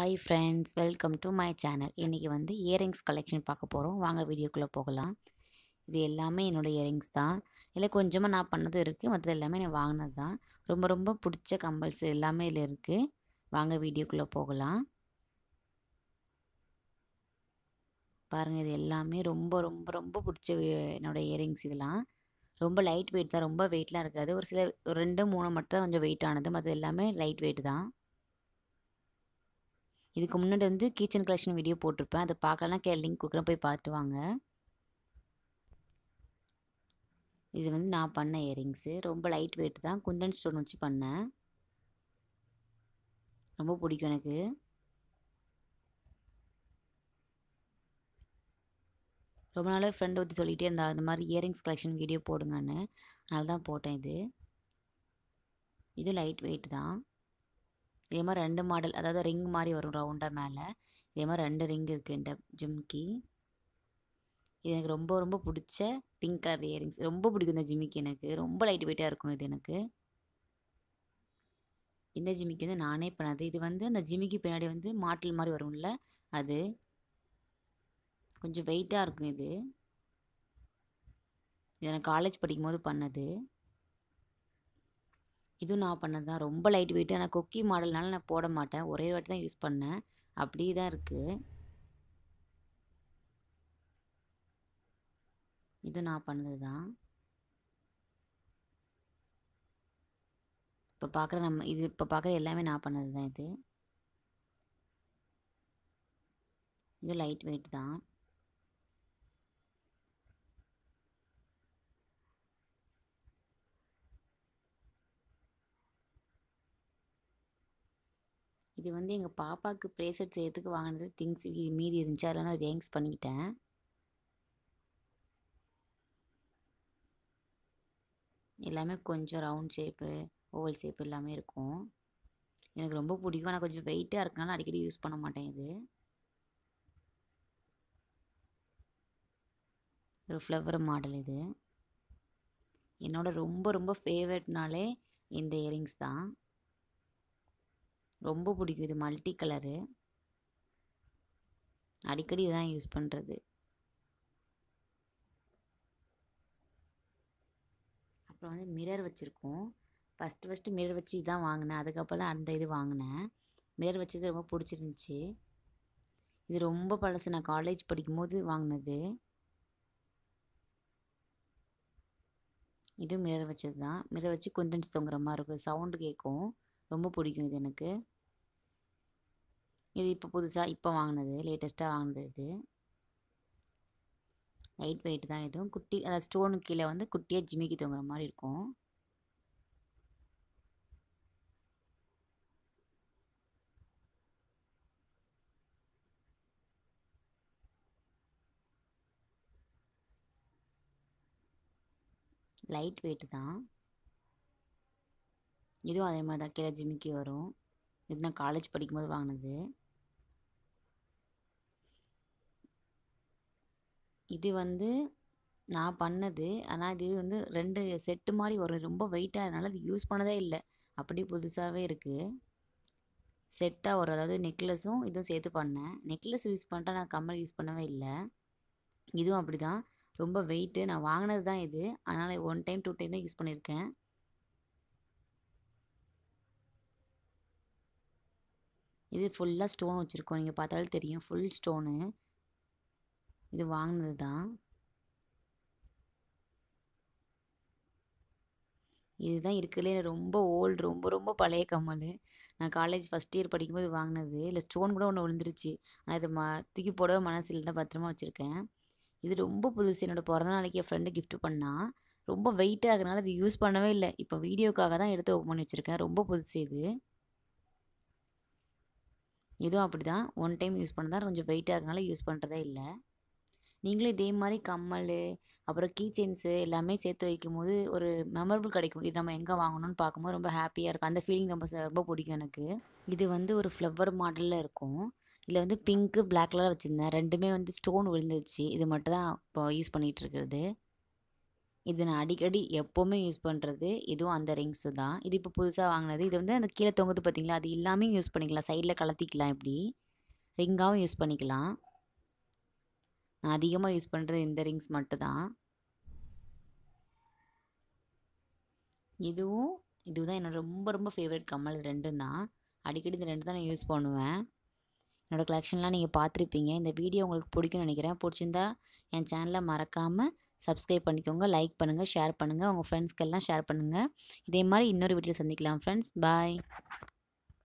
hi friends welcome to my channel இன்றைக்கி வந்து earrings collection பார்க்க போகிறோம் வாங்க வீடியோக்குள்ளே போகலாம் இது எல்லாமே என்னோடய இயரிங்ஸ் தான் இல்லை கொஞ்சமாக நான் பண்ணதும் இருக்குது மற்றது எல்லாமே நான் வாங்கினது தான் ரொம்ப ரொம்ப பிடிச்ச கம்பல்ஸ் எல்லாமே இதில் இருக்குது வாங்க வீடியோக்குள்ளே போகலாம் பாருங்கள் இது எல்லாமே ரொம்ப ரொம்ப ரொம்ப பிடிச்ச என்னோடய இயரிங்ஸ் இதெல்லாம் ரொம்ப லைட் வெயிட் தான் ரொம்ப வெயிட்லாம் இருக்காது ஒரு சில ரெண்டு மூணு மட்டும் தான் கொஞ்சம் வெயிட் ஆனது மற்றது எல்லாமே லைட் வெயிட் தான் இதுக்கு முன்னாடி வந்து கிச்சன் கலெக்ஷன் வீடியோ போட்டிருப்பேன் அதை பார்க்கலாம் கே லிங்க் கொடுக்குறேன் போய் பார்த்து வாங்க இது வந்து நான் பண்ண இயரிங்ஸு ரொம்ப லைட் வெயிட் தான் குந்தன் ஸ்டோன் வச்சு பண்ணேன் ரொம்ப பிடிக்கும் எனக்கு ரொம்ப நாளாக ஃப்ரெண்டை ஒருத்தி சொல்லிகிட்டே இருந்தால் அந்த மாதிரி இயரிங்ஸ் கலெக்ஷன் வீடியோ போடுங்கன்னு அதனால தான் போட்டேன் இது இது லைட் வெயிட் தான் இதே மாதிரி ரெண்டு மாடல் அதாவது ரிங் மாதிரி வரும் ரவுண்டாக மேலே இதே மாதிரி ரெண்டு ரிங் இருக்குது இந்த ஜிம்கி இது எனக்கு ரொம்ப ரொம்ப பிடிச்ச பிங்க் கலர் இயரிங்ஸ் ரொம்ப பிடிக்கும் இந்த ஜிம்மிக்கு எனக்கு ரொம்ப லைட் வெயிட்டாக இருக்கும் இது எனக்கு இந்த ஜிமிக்கு வந்து நானே பண்ணாது இது வந்து அந்த ஜிமிக்கு பின்னாடி வந்து மாட்டில் மாதிரி வரும்ல அது கொஞ்சம் வெயிட்டாக இருக்கும் இது இதை நான் காலேஜ் படிக்கும் போது பண்ணது இதுவும் நான் பண்ணது தான் ரொம்ப லைட் வெயிட்டு ஆனால் கொக்கி மாடல்னால நான் போட மாட்டேன் ஒரே வாட்டி தான் யூஸ் பண்ணேன் அப்படியே தான் இருக்குது இது நான் பண்ணது தான் இப்போ பார்க்குற நம்ம இது இப்போ பார்க்குற எல்லாமே நான் பண்ணது தான் இது இது லைட் வெயிட் தான் இது வந்து எங்கள் பாப்பாவுக்கு ப்ரேசெட் செய்யறதுக்கு வாங்கினது திங்ஸ் மீதி இருந்துச்சு அதில் நான் ரேங்க்ஸ் பண்ணிக்கிட்டேன் எல்லாமே கொஞ்சம் ரவுண்ட் ஷேப்பு ஓவல் ஷேப்பு எல்லாமே இருக்கும் எனக்கு ரொம்ப பிடிக்கும் ஆனால் கொஞ்சம் வெயிட்டாக இருக்கனால அடிக்கடி யூஸ் பண்ண மாட்டேன் இது ஒரு ஃப்ளவர் மாடல் இது என்னோட ரொம்ப ரொம்ப ஃபேவரட்னாலே இந்த இயரிங்ஸ் தான் ரொம்ப பிடிக்கும் இது மல்டி கலரு அடிக்கடி இதுதான் யூஸ் பண்ணுறது அப்புறம் வந்து மிரர் வச்சுருக்கோம் ஃபஸ்ட்டு ஃபஸ்ட்டு மிரர் வச்சு இதுதான் வாங்கினேன் அதுக்கப்புறம் அந்த இது வாங்கினேன் மிரர் வச்சது ரொம்ப பிடிச்சிருந்துச்சி இது ரொம்ப பழசு நான் காலேஜ் படிக்கும்போது வாங்கினது இதுவும் மிரர் வச்சது தான் மிரர் வச்சு கொஞ்சம் தொங்குற மாதிரி இருக்கும் சவுண்டு கேட்கும் ரொம்ப பிடிக்கும் இது எனக்கு இது இப்போ புதுசாக இப்போ வாங்கினது லேட்டஸ்ட்டாக வாங்கினது இது லைட் வெயிட் தான் இதுவும் குட்டி அதாவது ஸ்டோனு கீழே வந்து குட்டியாக ஜிமிக்கி தூங்குற மாதிரி இருக்கும் லைட் வெயிட் தான் இதுவும் அதே மாதிரி தான் கீழே ஜிமிக்கி வரும் இது நான் காலேஜ் படிக்கும்போது வாங்கினது இது வந்து நான் பண்ணது ஆனால் இது வந்து ரெண்டு செட்டு மாதிரி வரும் ரொம்ப வெயிட்டாக அதனால் அது யூஸ் பண்ணதே இல்லை அப்படியே புதுசாகவே இருக்குது செட்டாக வரும் அதாவது நெக்லஸும் இதுவும் சேர்த்து பண்ணேன் நெக்லஸ் யூஸ் பண்ணிட்டா நான் கம்மல் யூஸ் பண்ணவே இல்லை இதுவும் அப்படி தான் ரொம்ப வெயிட்டு நான் வாங்கினது தான் இது அதனால் ஒன் டைம் டூ டைம் தான் யூஸ் பண்ணியிருக்கேன் இது ஃபுல்லாக ஸ்டோன் வச்சுருக்கோம் நீங்கள் பார்த்தாலும் தெரியும் ஃபுல் ஸ்டோனு இது வாங்கினது தான் இதுதான் இருக்குல்ல ரொம்ப ஓல்டு ரொம்ப ரொம்ப பழைய கம்மல் நான் காலேஜ் ஃபஸ்ட் இயர் படிக்கும்போது வாங்கினது இல்லை ஸ்டோன் கூட ஒன்று விழுந்துருச்சு ஆனால் இது ம தூக்கி போடவே மனசில் தான் பத்திரமா வச்சுருக்கேன் இது ரொம்ப புதுசு என்னோடய பிறந்த நாளைக்கு என் ஃப்ரெண்டு கிஃப்ட் பண்ணால் ரொம்ப வெயிட் இது அது யூஸ் பண்ணவே இல்லை இப்போ வீடியோக்காக தான் எடுத்து ஓப்பன் பண்ணி வச்சுருக்கேன் ரொம்ப புதுசு இது இதுவும் அப்படி தான் ஒன் டைம் யூஸ் பண்ணதான் கொஞ்சம் வெயிட்டாக இருக்கனால யூஸ் பண்ணுறதே இல்லை நீங்களும் இதே மாதிரி கம்மல் அப்புறம் கீ செயின்ஸு எல்லாமே சேர்த்து வைக்கும் போது ஒரு மெமரபிள் கிடைக்கும் இது நம்ம எங்கே வாங்கணும்னு பார்க்கும்போது ரொம்ப ஹாப்பியாக இருக்கும் அந்த ஃபீலிங் ரொம்ப ரொம்ப பிடிக்கும் எனக்கு இது வந்து ஒரு ஃப்ளவர் மாடலில் இருக்கும் இதில் வந்து பிங்க்கு பிளாக் கலர் வச்சுருந்தேன் ரெண்டுமே வந்து ஸ்டோன் விழுந்துச்சு இது மட்டும் தான் இப்போ யூஸ் பண்ணிகிட்டு இருக்கிறது இது நான் அடிக்கடி எப்போவுமே யூஸ் பண்ணுறது இதுவும் அந்த ரிங்ஸு தான் இது இப்போ புதுசாக வாங்கினது இது வந்து அந்த கீழே தொங்குது பார்த்தீங்களா அது இல்லாமல் யூஸ் பண்ணிக்கலாம் சைடில் கலத்திக்கலாம் இப்படி ரிங்காகவும் யூஸ் பண்ணிக்கலாம் நான் அதிகமாக யூஸ் பண்ணுறது இந்த ரிங்ஸ் மட்டும்தான் இதுவும் இதுதான் என்னோட ரொம்ப ரொம்ப ஃபேவரட் கம்மல் இது ரெண்டும் தான் அடிக்கடி இந்த ரெண்டு தான் நான் யூஸ் பண்ணுவேன் என்னோடய கலெக்ஷன்லாம் நீங்கள் பார்த்துருப்பீங்க இந்த வீடியோ உங்களுக்கு பிடிக்கும்னு நினைக்கிறேன் பிடிச்சிருந்தா என் சேனலை மறக்காமல் சப்ஸ்கிரைப் பண்ணிக்கோங்க லைக் பண்ணுங்கள் ஷேர் பண்ணுங்கள் உங்கள் ஃப்ரெண்ட்ஸ்க்கெல்லாம் ஷேர் பண்ணுங்கள் இதே மாதிரி இன்னொரு வீட்டில் சந்திக்கலாம் ஃப்ரெண்ட்ஸ் பாய்